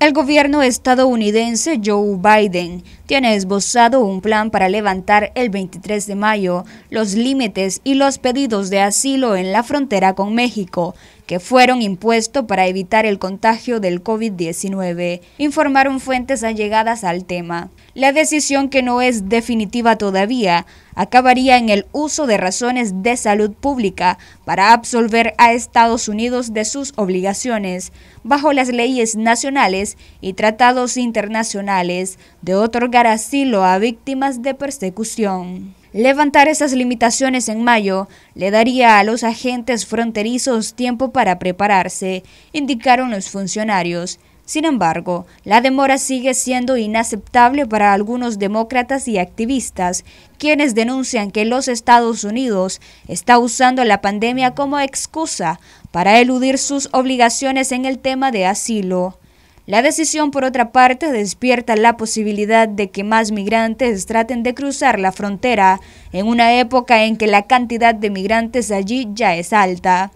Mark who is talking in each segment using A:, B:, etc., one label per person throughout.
A: El gobierno estadounidense Joe Biden tiene esbozado un plan para levantar el 23 de mayo los límites y los pedidos de asilo en la frontera con México que fueron impuestos para evitar el contagio del COVID-19, informaron fuentes allegadas al tema. La decisión, que no es definitiva todavía, acabaría en el uso de razones de salud pública para absolver a Estados Unidos de sus obligaciones bajo las leyes nacionales y tratados internacionales de otorgar asilo a víctimas de persecución. Levantar esas limitaciones en mayo le daría a los agentes fronterizos tiempo para prepararse, indicaron los funcionarios. Sin embargo, la demora sigue siendo inaceptable para algunos demócratas y activistas, quienes denuncian que los Estados Unidos está usando la pandemia como excusa para eludir sus obligaciones en el tema de asilo. La decisión, por otra parte, despierta la posibilidad de que más migrantes traten de cruzar la frontera en una época en que la cantidad de migrantes allí ya es alta.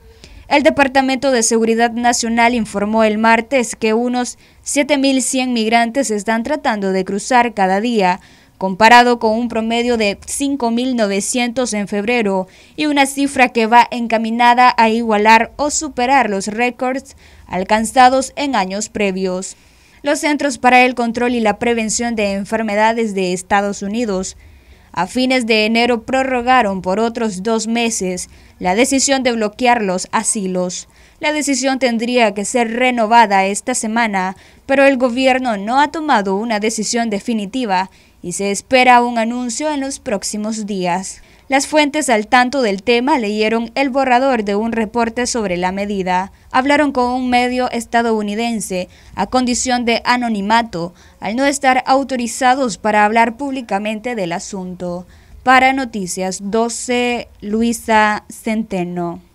A: El Departamento de Seguridad Nacional informó el martes que unos 7.100 migrantes están tratando de cruzar cada día, comparado con un promedio de 5.900 en febrero y una cifra que va encaminada a igualar o superar los récords alcanzados en años previos. Los Centros para el Control y la Prevención de Enfermedades de Estados Unidos a fines de enero prorrogaron por otros dos meses la decisión de bloquear los asilos. La decisión tendría que ser renovada esta semana, pero el gobierno no ha tomado una decisión definitiva y se espera un anuncio en los próximos días. Las fuentes al tanto del tema leyeron el borrador de un reporte sobre la medida, hablaron con un medio estadounidense a condición de anonimato, al no estar autorizados para hablar públicamente del asunto. Para Noticias 12, Luisa Centeno.